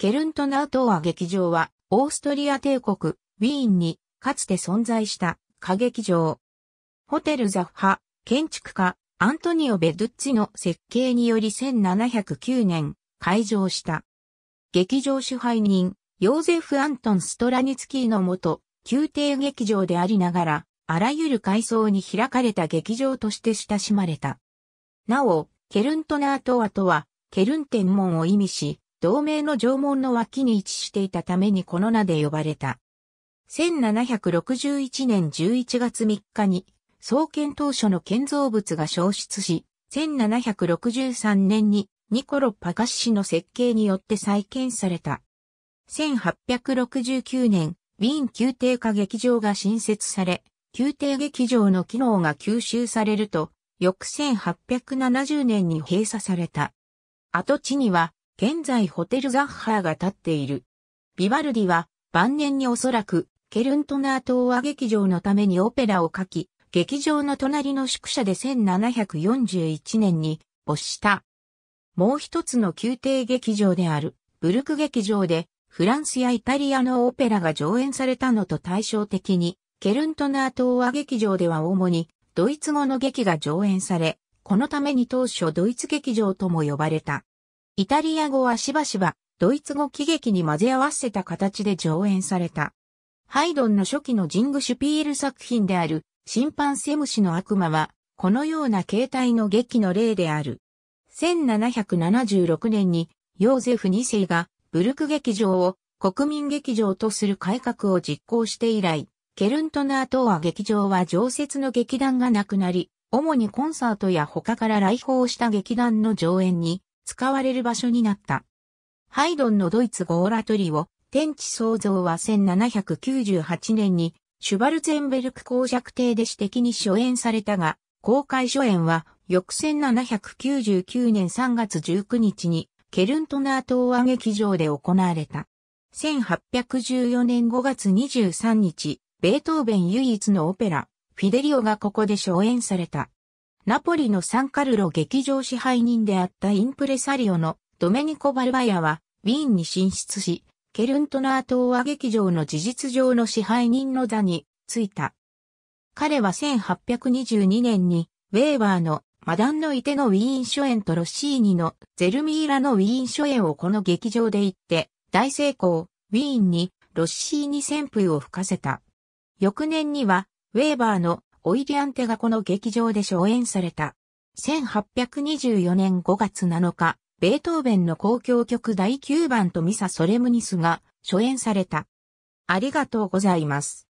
ケルントナートア劇場は、オーストリア帝国、ウィーンに、かつて存在した、歌劇場。ホテルザッハ、建築家、アントニオ・ベドゥッツィの設計により1709年、開場した。劇場支配人、ヨーゼフ・アントン・ストラニツキーのと、宮廷劇場でありながら、あらゆる階層に開かれた劇場として親しまれた。なお、ケルントナートアとは、ケルン天文を意味し、同盟の縄文の脇に位置していたためにこの名で呼ばれた。1761年11月3日に、創建当初の建造物が消失し、1763年にニコロ・パガッシの設計によって再建された。1869年、ウィーン宮廷下劇場が新設され、宮廷劇場の機能が吸収されると、翌1870年に閉鎖された。跡地には現在ホテルザッハーが建っている。ビバルディは晩年におそらくケルントナー東和劇場のためにオペラを書き、劇場の隣の宿舎で1741年に没した。もう一つの宮廷劇場であるブルク劇場でフランスやイタリアのオペラが上演されたのと対照的に、ケルントナー東和劇場では主にドイツ語の劇が上演され、このために当初ドイツ劇場とも呼ばれた。イタリア語はしばしば、ドイツ語喜劇に混ぜ合わせた形で上演された。ハイドンの初期のジングシュピール作品である、審判セムシの悪魔は、このような形態の劇の例である。1776年に、ヨーゼフ2世が、ブルク劇場を国民劇場とする改革を実行して以来、ケルントナートは劇場は常設の劇団がなくなり、主にコンサートや他から来訪した劇団の上演に使われる場所になった。ハイドンのドイツ語オラトリオ、天地創造は1798年にシュバルツェンベルク公爵邸で私的に初演されたが、公開初演は翌1799年3月19日にケルントナー東亜劇場で行われた。1814年5月23日、ベートーベン唯一のオペラ、フィデリオがここで初演された。ナポリのサンカルロ劇場支配人であったインプレサリオのドメニコ・バルバヤはウィーンに進出し、ケルントナー東亜劇場の事実上の支配人の座に着いた。彼は1822年にウェーバーのマダンのいてのウィーン初演とロッシーニのゼルミーラのウィーン初演をこの劇場で行って大成功、ウィーンにロッシーニ旋風を吹かせた。翌年にはウェーバーのオイリアンテがこの劇場で初演された。1824年5月7日、ベートーベンの交響曲第9番とミサ・ソレムニスが初演された。ありがとうございます。